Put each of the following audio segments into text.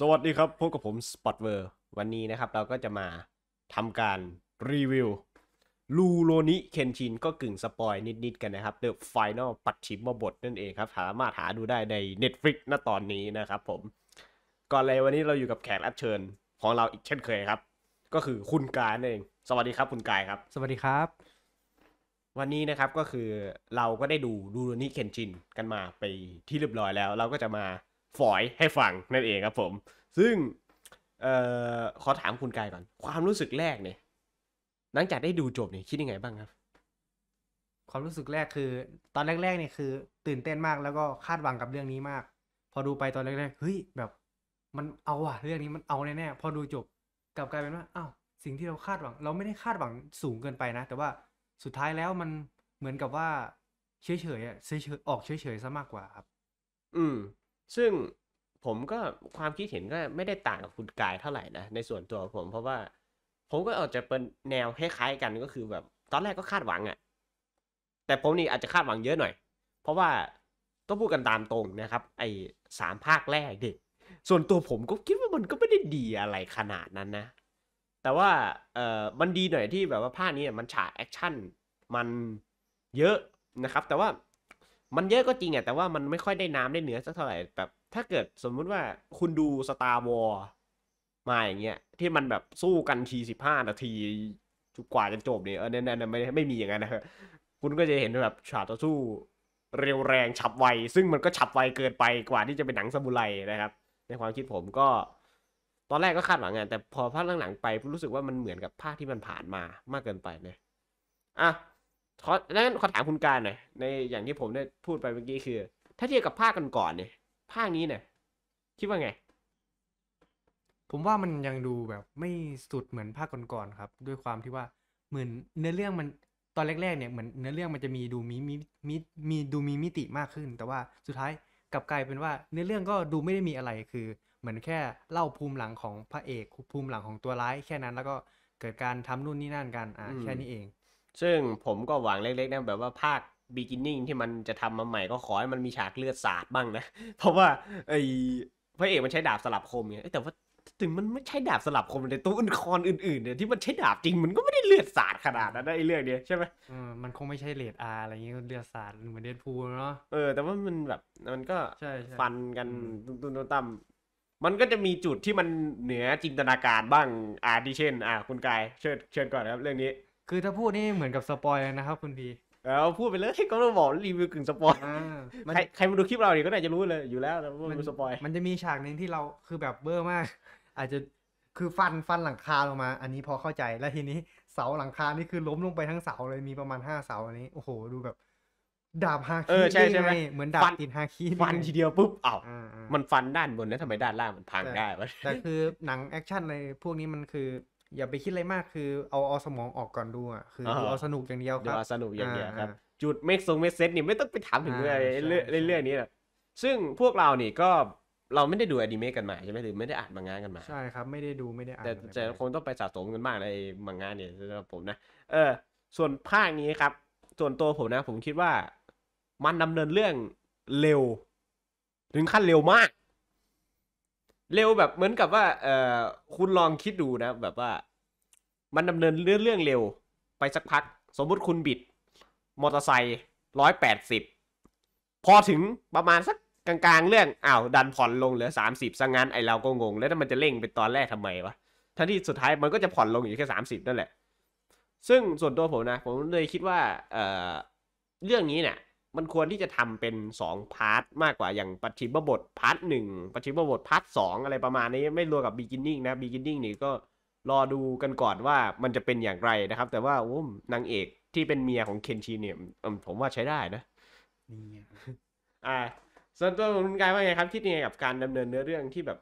สวัสดีครับพบกับผมสปอตเวอร์วันนี้นะครับเราก็จะมาทำการรีวิวลูโรนิเคนชินก็กึ่งสปอยนิดๆกันนะครับเดอะฟิแนลปัดชิมบทนั่นเองครับสามารถหาดูได้ใน Netflix ณตอนนี้นะครับผมก่อนเลยวันนี้เราอยู่กับแขกรับเชิญของเราอีกเช่นเคยครับ ก็คือคุณกายนั่นเองสวัสดีครับคุณกายครับ สวัสดีครับ วันนี้นะครับก็คือเราก็ได้ดูลูโรนิเคนชินกันมาไปที่เรียบร้อยแล้ว เราก็จะมาฝอยให้ฟังนั่นเองครับผม ซึ่งออขอถามคุณกายก่อนความรู้สึกแรกเนี่ยหลังจากได้ดูจบเนี่ยคิดยังไงบ้างครับ ความรู้สึกแรกคือ ตอนแรก ๆ เนี่ยคือตื่นเต้นมากแล้วก็คาดหวังกับเรื่องนี้มาก พอดูไปตอนแรกๆเฮ้ย แบบ มันเอาอะเรื่องนี้มันเอาแน่ๆพอดูจบ กลับกลายเป็นว่าอ้าวสิ่งที่เราคาดหวัง เราไม่ได้คาดหวังสูงเกินไปนะ แต่ว่าสุดท้ายแล้วมันเหมือนกับว่าเฉยๆอ่ะเฉยๆออกเฉยๆซะมากกว่าครับอืมซึ่งผมก็ความคิดเห็นก็ไม่ได้ต่างกับคุณกายเท่าไหร่นะในส่วนตัวผมเพราะว่าผมก็อาจจะเป็นแนวคล้ายๆกันก็คือแบบตอนแรกก็คาดหวังอะแต่ผมนี่อาจจะคาดหวังเยอะหน่อย เพราะว่า ต้องพูดกันตามตรงนะครับไอ้สามภาคแรกดิส่วนตัวผมก็คิดว่ามันก็ไม่ได้ดีอะไรขนาดนั้นนะ แต่ว่า เออมันดีหน่อยที่แบบว่าภาคนี้มันฉากแอคชั่นมันเยอะนะครับแต่ว่ามันเยอะก็จริงอ่ะแต่ว่ามันไม่ค่อยได้น้ำได้เนื้อสักเท่าไหร่แบบถ้าเกิดสมมุติว่าคุณดูสตาร์วอลมาอย่างเงี้ยที่มันแบบสู้กันทีสิบห้านาทีจุกว่าจะจบเนี่ยเออนี่นนั่นไม่ไม่มีอย่างนั้นนะคุณก็จะเห็นแบบฉากต่อสู้เร็วแรงฉับไว ซึ่งมันก็ฉับไวเกินไปกว่าที่จะเป็นหนังซามูไรนะครับ ในความคิดผมก็ตอนแรกก็คาดหวังไงแต่พอภาคหลังๆไป รู้สึกว่ามันเหมือนกับภาคที่มันผ่านมามากเกินไปเนี่ยอ่ะขอนั้นขอถามคุณการหน่อยในอย่างที่ผมได้พูดไปเมื่อกี้คือ ถ้าเทียบกับภาคก่อนๆเนี่ย ภาคนี้เนี่ย คิดว่าไง ผมว่ามันยังดูแบบไม่สุดเหมือนภาคก่อนๆครับ ด้วยความที่ว่าเหมือนเนื้อเรื่องมันตอนแรกๆเนี่ยเหมือนเนื้อเรื่องมันจะมีดูมีมีมีมีดูมีมิติมากขึ้น แต่ว่าสุดท้ายกลับกลายเป็นว่าเนื้อเรื่องก็ดูไม่ได้มีอะไรคือ เหมือนแค่เล่าภูมิหลังของพระเอก ภูมิหลังของตัวร้าย แค่นั้น แล้วก็เกิดการทำนู่นนี่นั่นกันอ่าแค่นี้เองซึ่งผมก็หวังเล็ก ๆนะแบบว่าภาค beginning ที่มันจะทำมาใหม่ก็ขอให้มันมีฉากเลือดสาดบ้างนะเพราะว่าไอ้พระเอกมันใช้ดาบสลับคมไงแต่ว่าถึงมันไม่ใช่ดาบสลับคมในตัวอื่นคอนอื่นๆเนี่ยที่มันใช้ดาบจริงมันก็ไม่ได้เลือดสาดขนาดนั้นไอ้เรื่องเนี้ยใช่ไหมเออมันคงไม่ใช่เลดอาอะไรเงี้ยเลือดสาดเหมือนเดนพูเนาะเออแต่ว่ามันแบบมันก็ฟันกันตุ้นตั้มมันก็จะมีจุดที่มันเหนือจินตนาการบ้างอาที่เช่นอ่าคุณกายเชิญเชิญก่อนครับเรื่องนี้คือถ้าพูดนี่เหมือนกับสปอยนะครับคุณพีล้าพูดไปเลยก็ต้องบอกรีวิวกึ่งสปอยอใครใครมาดูคลิปเราเนี่ยก็น่าจะรู้เลยอยู่แล้วามันเป็นสปอยมันจะมีฉากหนึ่งที่เราคือแบบเบอร์มาก อาจจะคือฟันฟันหลังคาลงมาอันนี้พอเข้าใจแล้วทีนี้เสาหลังคานี่คือล้มลงไปทั้งเสาเลยมีประมาณห้าเสาอันนี้โอ้โห ดูแบบ ดาบฮาคีอใช่ไดใช่ไหมเหมือนดาบฟันติดฮาคีฟันทีเดียวปุ๊บเอ้าวมันฟันด้านบนแล้วทำไมด้านล่างมันพังได้วะแต่คือหนังแอคชั่นในพวกนี้มันคืออย่าไปคิดอะไรมากคือเอาเอาสมองออกก่อนดูอ่ะคือเอาสนุกอย่างเดียวครับเอาสนุกอย่างเดียวครับ จุดเมกซงเมกเซตนี่ไม่ต้องไปถามถึงเรื่อยเรื่อยนี้แหละซึ่งพวกเรานี่ก็เราไม่ได้ดูอนิเมะกันมาใช่ไหมหรือไม่ได้อ่านมังงะกันมาใช่ครับไม่ได้ดูไม่ได้อ่านแต่แต่คงต้องไปสะสมกันมากในมังงะเนี่ยสำหรับผมนะ เออ ส่วนภาคนี้ครับ ส่วนตัวผมนะ ผมคิดว่า มันดำเนินเรื่องเร็ว ถึงขั้นเร็วมากเร็วแบบเหมือนกับว่าเออคุณลองคิดดูนะแบบว่า มันดำเนินเรื่องเรื่องเร็วไปสักพัก สมมุติคุณบิดมอเตอร์ไซค์ร้อยแปดสิบพอถึงประมาณสักกลางๆเรื่องอ้าวดันผ่อนลงเหลือสามสิบซะงั้นไอเราก็งง แล้วมันจะเร่งเป็นตอนแรกทำไมวะ ทั้งที่สุดท้ายมันก็จะผ่อนลงอยู่แค่สามสิบนั่นแหละ ซึ่งส่วนตัวผมนะ ผมเลยคิดว่าเออเรื่องนี้เนี่ยมันควรที่จะทำเป็น2พาร์ทมากกว่าอย่างปฏิบบทพาร์ทหนึ่งปฏิบบทพาร์ทสองอะไรประมาณนี้ไม่รวมกับบิกินนิ่งนะบิกินนิ่งนี่ก็รอดูกันก่อนว่ามันจะเป็นอย่างไรนะครับ แต่ว่าโอ้นางเอกที่เป็นเมียของเคนชิเนี่ย ผมว่าใช้ได้นะนี่อ่าส่วนตัวคุณกายว่าไงครับคิดยังไงกับการดำเนินเนื้อเรื่องที่แบบ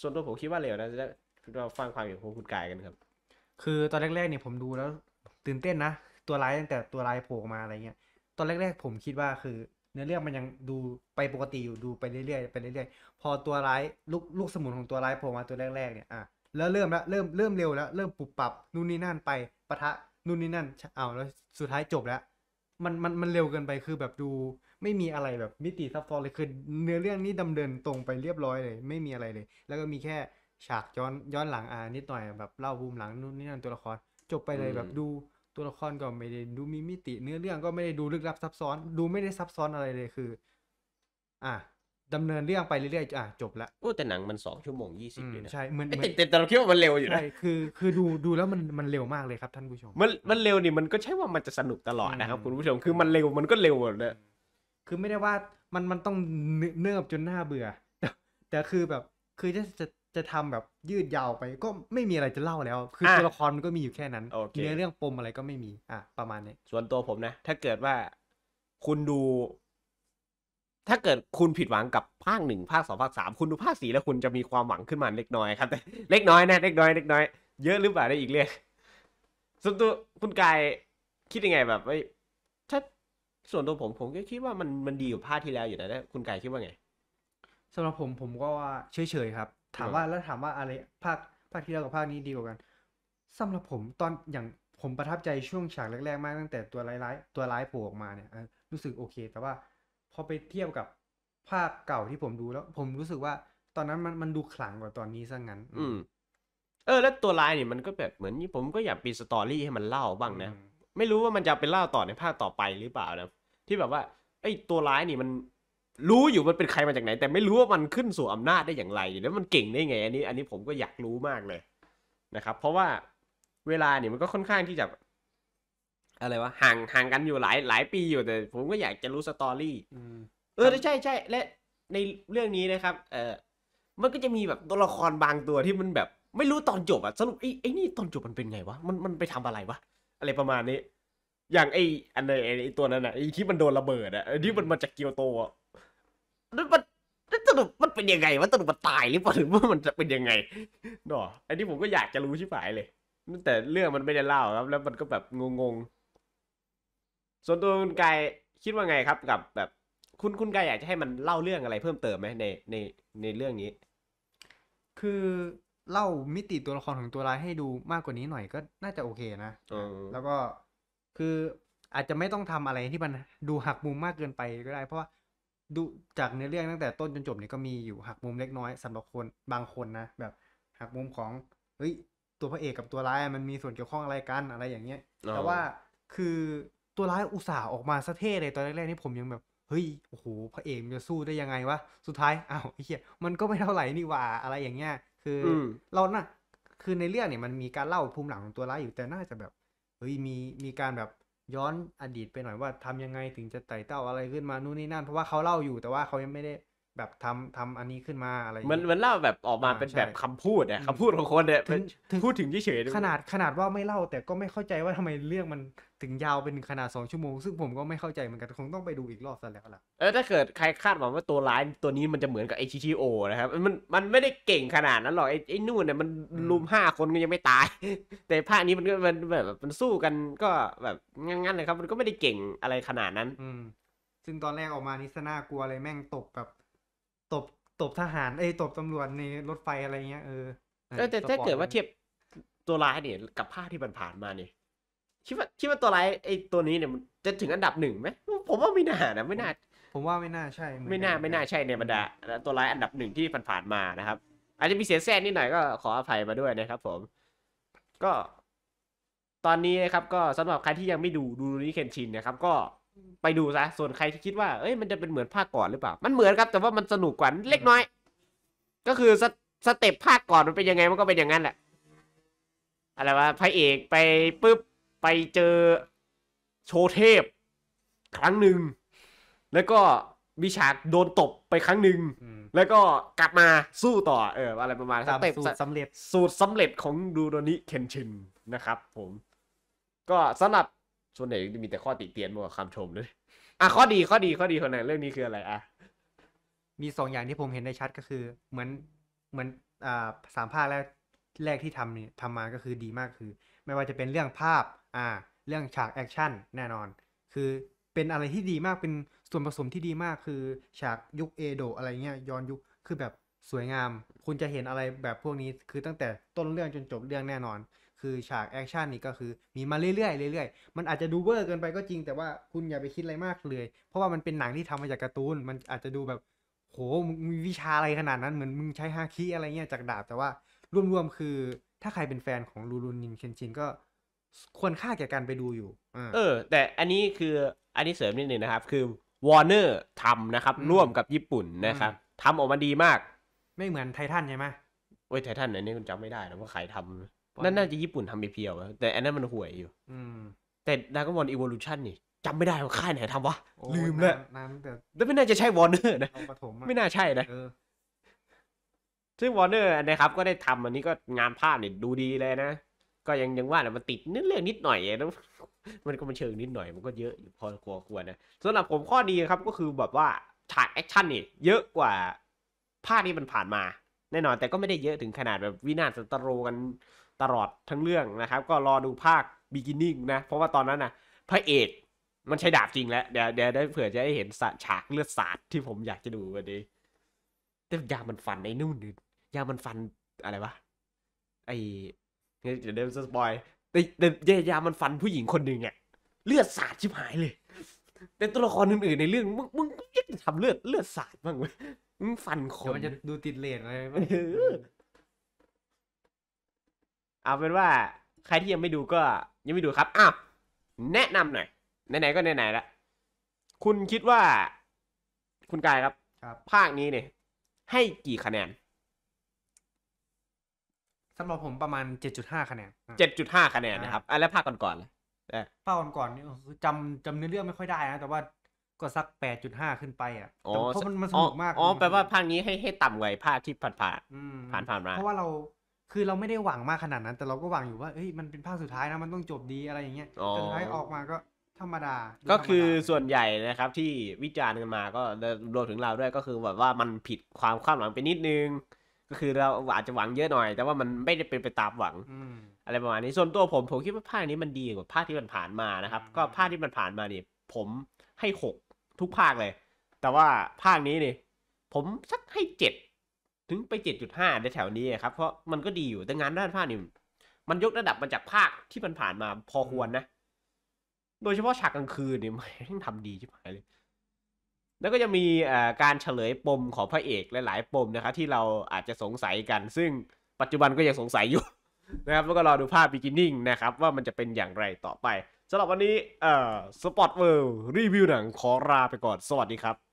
ส่วนตัวผมคิดว่าเร็วนะจะเราฟังความเห็นของคุณกายกันครับคือตอนแรกๆเนี่ยผมดูแล้ว ตื่นเต้นนะตัวร้ายตั้งแต่ตัวร้ายโผล่มาอะไรเงี้ยตอนแรก ๆ ผมคิดว่าคือ เนื้อเรื่องมันยังดูไปปกติอยู่ดูไปเรื่อยๆไปเรื่อยๆพอตัวร้ายลูกลูกสมุนของตัวร้ายโผล่มาตัวแรก ๆ เนี่ยอ่ะแล้วเริ่มแล้วเริ่มเริ่มเร็วแล้วเริ่มปรับปรับนู่นนี่นั่นไปปะทะนู่นนี่นั่นเอาแล้วสุดท้ายจบแล้ว มันมันมันเร็วเกินไปคือแบบดูไม่มีอะไรแบบมิติซับซ้อนเลยคือเนื้อเรื่องนี้ดำเนินตรงไปเรียบร้อยเลย ไม่มีอะไรเลย แล้วก็มีแค่ฉากย้อนย้อนหลังอ่านิดหน่อยแบบเล่าบูมหลังนู่นนี่นั่นตัวละครจบไปเลยแบบดูตัวละครก็ไม่ได้ดูมีมิติ เนื้อเรื่องก็ไม่ได้ดูลึกลับซับซ้อน ดูไม่ได้ซับซ้อนอะไรเลยคืออ่ะดำเนินเรื่องไปเรื่อยๆอ่ะจบละโอ้แต่หนังมันสองชั่วโมงยี่สิบเลยนะใช่เหมือนแต่แต่เราคิดว่ามันเร็วอยู่นะใช่คือคือดูดูแล้วมันมันเร็วมากเลยครับท่านผู้ชมมันมันเร็วนี่มันก็ใช่ว่ามันจะสนุกตลอดนะครับคุณผู้ชมคือมันเร็วมันก็เร็วหมดเลยคือไม่ได้ว่ามันมันต้องเนิบจนหน้าเบื่อ แต่คือแบบคือจะจะจะทำแบบยืดยาวไปก็ไม่มีอะไรจะเล่าแล้ว คือตัวละครมันก็มีอยู่แค่นั้นเนื้อเรื่องปมอะไรก็ไม่มี อ่ะ ประมาณนี้ ส่วนตัวผมนะ ถ้าเกิดว่าคุณดู ถ้าเกิดคุณผิดหวังกับภาคหนึ่งภาคสองภาคสามคุณดูภาคสี่แล้วคุณจะมีความหวังขึ้นมาเล็กน้อยครับ แต่เล็กน้อยนะเล็กน้อยเล็กน้อยเยอะหรือเปล่าได้อีกเรื่องส่วนตัวคุณกายคิดยังไงแบบไอ้ถ้าส่วนตัวผมผมก็คิดว่ามันมันดีกว่าภาคที่แล้วอยู่นะคุณกายคิดว่าไงสำหรับผมผมก็ว่าเฉยๆครับถามว่าแล้วถามว่าอะไรภาคภาคที่แล้วกับภาคนี้ดีกว่ากัน สำหรับผมตอนอย่างผมประทับใจช่วงฉากแรกๆมากตั้งแต่ตัวร้ายๆตัวร้ายโผล่ออกมาเนี่ยรู้สึกโอเค แต่ว่าพอไปเทียบกับภาคเก่าที่ผมดูแล้ว ผมรู้สึกว่าตอนนั้นมันมันดูขลังกว่าตอนนี้ซะงั้น อืม เออ แล้วตัวร้ายเนี่ยมันก็แบบเหมือนผมก็อยากปีสตอรี่ให้มันเล่าบ้างนะ ไม่รู้ว่ามันจะไปเล่าต่อในภาคต่อไปหรือเปล่านะที่แบบว่าไอ้ตัวร้ายนี่มันรู้อยู่มันเป็นใครมาจากไหน แต่ไม่รู้ว่ามันขึ้นสู่อำนาจได้อย่างไรแล้วมันเก่งได้ไงอันนี้อันนี้ผมก็อยากรู้มากเลยนะครับ เพราะว่าเวลาเนี่ยมันก็ค่อนข้างที่จะ อะไรวะห่างห่างกันอยู่หลาย หลายปีอยู่แต่ ผมก็อยากจะรู้สตอรี่เออใช่ใช่และ ในเรื่องนี้นะครับ เออมันก็จะมีแบบตัวละครบางตัวที่มันแบบ ไม่รู้ตอนจบอะสรุปไอ้ไอ้นี่ตอนจบมันเป็นไงวะมันมันไปทำอะไรวะอะไรประมาณนี้ อย่างไอ้อันไอ้ตัวนั้นอะไอ้ที่มันโดนระเบิดอะที่มันมาจากเกียวโตอะมันมันนันสรุปมันเป็นยังไงว่าสรุปมันตายหรือเปล่าหรือว่ามันจะเป็นยังไงดนาะอันนี้ผมก็อยากจะรู้ชิบหายเลย แต่เรื่องมันไม่ได้เล่าครับ แล้วมันก็แบบงงๆ ส่วนตัวคุณกายคิดว่าไงครับกับแบบคุณคุณกายอยากจะให้มันเล่าเรื่องอะไร เพิ่มเติมไหมในในในเรื่องนี้ คือเล่ามิติตัวละครของตัวร้ายให้ดูมากกว่านี้หน่อยก็น่าจะโอเคนะ แล้วก็คืออาจจะไม่ต้องทำอะไรที่มันดูหักมุมมากเกินไปก็ได้ เพราะว่าดู จากเนื้อเรื่องตั้งแต่ต้นจนจบเนี่ยก็มีอยู่หักมุมเล็กน้อยสำหรับคนบางคนนะ แบบหักมุมของเฮ้ยตัวพระเอกกับตัวร้ายมันมีส่วนเกี่ยวข้องอะไรกันอะไรอย่างเงี้ย แต่ว่าคือตัวร้ายอุตส่าห์ออกมาสะเท่เลยตอนแรกๆนี่ผมยังแบบ เฮ้ยโอ้โหพระเอกจะสู้ได้ยังไงวะสุดท้ายอ้าวไอ้เหี้ยมันก็ไม่เท่าไหร่นี่หว่าอะไรอย่างเงี้ยคือเรานะ่ะคือในเรื่องเนี่ยมันมีการเล่าภูมิหลังของตัวร้ายอยู่แต่น่าจะแบบเฮ้ยมีมีการแบบย้อนอดีตไปหน่อยว่าทำยังไงถึงจะไต่เต้าอะไรขึ้นมานู่นนี่นั่นเพราะว่าเขาเล่าอยู่แต่ว่าเขายังไม่ได้แบบทำทำอันนี้ขึ้นมาอะไรมันมันเล่าแบบออกมาเป็นแบบคำพูดเนี่ยคำพูดของคนเนี่ยพูดถึงเฉยขนาดขนาดว่าไม่เล่าแต่ก็ไม่เข้าใจว่าทำไมเรื่องมันถึงยาวเป็นขนาดสองชั่วโมงซึ่งผมก็ไม่เข้าใจเหมือนกันคงต้องไปดูอีกรอบซะแล้วล่ะเออถ้าเกิดใครคาดหวังว่าตัวร้ายตัวนี้มันจะเหมือนกับไอชิชิโอนะครับมันมันไม่ได้เก่งขนาดนั้นหรอกไอไอนู่นเนี่ยมันลุมห้าคนก็ยังไม่ตาย แต่ภาคนี้มันก็มันแบบมันสู้กันก็แบบงั้นๆเลยครับ มันก็ไม่ได้เก่งอะไรขนาดนั้นอืมซึ่งตอนแรกออกมานิสน่ากลัวเลยแม่งตกแบบตบตบทหาร เอ้ตบตำรวจในรถไฟอะไรเงี้ยเออแต่ถ้าเกิดว่าเทียบตัวร้ายเนี่ยกับภาคที่ผ่านมาเนี่ยคิดว่าคิดว่าตัวร้ายไอ้ตัวนี้เนี่ยจะถึงอันดับหนึ่งไหมผมว่าไม่น่านะไม่น่าผมว่าไม่น่าใช่ ไม่น่าไม่น่าใช่ในบรรดาตัวร้ายอันดับหนึ่งที่ผ่านมานะครับอาจจะมีเสียแซ่นิดหน่อยก็ขออภัยมาด้วยนะครับ ผม ก็ ตอนนี้นะครับ ก็สำหรับใครที่ยังไม่ดูดูนี้เคนชินนะครับ ก็ไปดูซะส่วนใครที่คิดว่าเอ้ยมันจะเป็นเหมือนภาคก่อนหรือเปล่ามันเหมือนครับแต่ว่ามันสนุกกว่าเล็กน้อย ก็คือสสเต็ปภาคก่อนมันเป็นยังไงมันก็เป็นอย่างนั้นแหละอะไรวะพระเอกไปปุ๊บไปเจอโชเทพ ครั้งหนึ่งแล้วก็มีฉากโดนตบไปครั้งหนึ่งแล้วก็กลับมาสู้ต่อเอออะไรประมาณสเต็ปสำเร็จสูตรสำเร็จของดูโดนิเคนชินนะครับ ผม ก็สำหรับส่วนใหญ่มีแต่ข้อติเตียนมากกว่าคำชมเลยอ่ะข้อดีข้อดีข้อดีคนไหนเรื่องนี้คืออะไรอ่ะมีสองอย่างที่ผมเห็นได้ชัดก็คือเหมือนเหมือนอ่าสามภาคแรกแรกที่ทำนี่ทำมาก็คือดีมากคือ ไม่ว่าจะเป็นเรื่องภาพอ่าเรื่องฉากแอคชั่นแน่นอน คือเป็นอะไรที่ดีมากเป็นส่วนผสมที่ดีมากคือฉากยุคเอโดะอะไรเงี้ยย้อนยุคคือแบบสวยงาม คุณจะเห็นอะไรแบบพวกนี้คือตั้งแต่ต้นเรื่องจนจบเรื่องแน่นอนคือฉากแอคชั่นนี่ก็คือมีมาเรื่อยๆเรื่อยๆ มันอาจจะดูเวอร์เกินไปก็จริง แต่ว่าคุณอย่าไปคิดอะไรมากเลย เพราะว่ามันเป็นหนังที่ทำมาจากการ์ตูน มันอาจจะดูแบบโหมีวิชาอะไรขนาดนั้น เหมือนมึงใช้ฮาคิอะไรเงี้ยจากดาบ แต่ว่ารวมๆคือถ้าใครเป็นแฟนของลูรุนินเคนชินก็ควรค่าแก่การไปดูอยู่เออ แต่อันนี้คืออันนี้เสริมนิดนึงนะครับคือวอร์เนอร์ทำนะครับร่วมกับญี่ปุ่นนะครับทำออกมาดีมาก ไม่เหมือนไททันใช่ไหมโอ้ยไททันอันนี้คุณจำไม่ได้ล้ว่าใครทำนั่นน่าจะญี่ปุ่นทำไปเพียว แต่อันนั้นมันห่วยอยู่ อืมแต่ดากอนบอลอีวอลูชันนี่จำไม่ได้ว่าค่ายไหนทำวะ ลืมแล้วน้นแต่แล้วไม่น่าจะใช่วอร์เนอร์นะ ไม่น่าใช่นะซึ่งวอร์เนอร์นะครับ ก็ได้ทำอันนี้ก็งานภาพเนี่ยดูดีเลยนะ ก็ยังยังว่าแหละมันติดนิดเรื่องนิดหน่อยแล้วมันก็มันเชิงนิดหน่อยมันก็เยอะอยู่พอควรนะสำหรับผมข้อดีครับก็คือแบบว่าฉากแอคชั่นนี่เยอะกว่าภาคที่มันผ่านมา แน่นอนแต่ก็ไม่ได้เยอะถึงขนาดแบบวินาศสตรโรกันตลอดทั้งเรื่องนะครับ ก็รอดูภาค beginning นะ เพราะว่าตอนนั้นนะพระเอก มันใช้ดาบจริงแล้ว เดี๋ยวเดี๋ยวได้เผื่อจะได้เห็น ฉากเลือดสาดที่ผมอยากจะดูวันนี้แต่ยามันฟันไอ้นู่นยามันฟันอะไรวะไอ้เดี๋ยวเดิมสปอยแต่แต่ยามันฟันผู้หญิงคนหนึ่งอะเลือดสาดชิบหายเลย แต่ตัวละครอื่นๆในเรื่อง มึงมึงยังทำเลือดเลือดสาดบ้างไยมฟันคนมันจะดูติดเลนอะไรเอาเป็นว่าใครที่ยังไม่ดูก็ยังไม่ดูครับอ้าวแนะนำหน่อยไหนๆก็ไหนๆละคุณคิดว่า คุณกายครับครับภาคนี้เนี่ยให้กี่คะแนนสำหรับผมประมาณเจจ็ดดุห้าคะแนนเจจ็ดดุห้าคะแนนนะครับอ่ะแล้วภาคก่อนๆล่ะภาคก่อนๆนี่จำจำเนื้อเรื่องไม่ค่อยได้นะแต่ว่าก็สักแปดดจุห้าขึ้นไปอ่ะเพราะมันสนุกมากอ๋อแปลว่าภาคนี้ให้ให้ต่ำกว่าภาคที่ผ่านผ่านผ่านผ่านมาเพราะว่าเราคือเราไม่ได้หวังมากขนาดนั้น แต่เราก็หวังอยู่ว่าเฮ้ยมันเป็นภาคสุดท้ายนะมันต้องจบดีอะไรอย่างเงี้ยแต่สุดท้ายออกมาก็ธรรมดา ก็คือส่วนใหญ่นะครับที่วิจารณ์กันมาก็รวมถึงเราด้วยก็คือแบบว่ามันผิดความคาดหวังไปนิดนึง ก็คือเราอาจจะหวังเยอะหน่อย แต่ว่ามันไม่ได้เป็นไปตามหวังอะไรประมาณนี้ส่วนตัวผมผมคิดว่าภาคนี้มันดีกว่าภาคที่มันผ่านมานะครับ ก็ภาคที่มันผ่านมานี่ผมให้หกทุกภาคเลย แต่ว่าภาคนี้นี่ผมสักให้เจ็ดถึงไป 7.5 ในแถวนี้ครับ เพราะมันก็ดีอยู่ แต่งานด้านภาคนี่มันยกระดับมาจากภาคที่มันผ่านมาพอควรนะ โดยเฉพาะฉากกลางคืนนี่มันทำดีชิบหายเลย แล้วก็จะมีการเฉลยปมของพระเอก หลายๆ ปมนะครับที่เราอาจจะสงสัยกัน ซึ่งปัจจุบันก็ยังสงสัยอยู่นะครับแล้วก็รอดูภาพ beginning นะครับ ว่ามันจะเป็นอย่างไรต่อไปสำหรับวันนี้สปอตเวิร์รีวิวหนังขอลาไปก่อน สวัสดีครับ